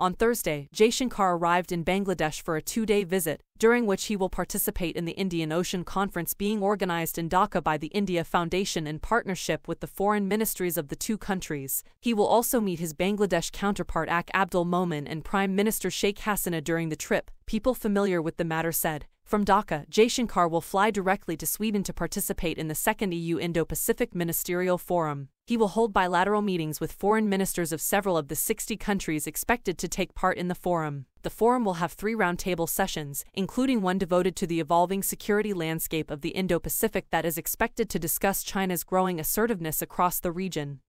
On Thursday, Jayshankar arrived in Bangladesh for a two-day visit, during which he will participate in the Indian Ocean Conference being organized in Dhaka by the India Foundation in partnership with the foreign ministries of the two countries. He will also meet his Bangladesh counterpart Ak Abdul Momen and Prime Minister Sheikh Hasina during the trip, people familiar with the matter said. From Dhaka, Jaishankar will fly directly to Sweden to participate in the second EU Indo-Pacific Ministerial Forum. He will hold bilateral meetings with foreign ministers of several of the 60 countries expected to take part in the forum. The forum will have three roundtable sessions, including one devoted to the evolving security landscape of the Indo-Pacific that is expected to discuss China's growing assertiveness across the region.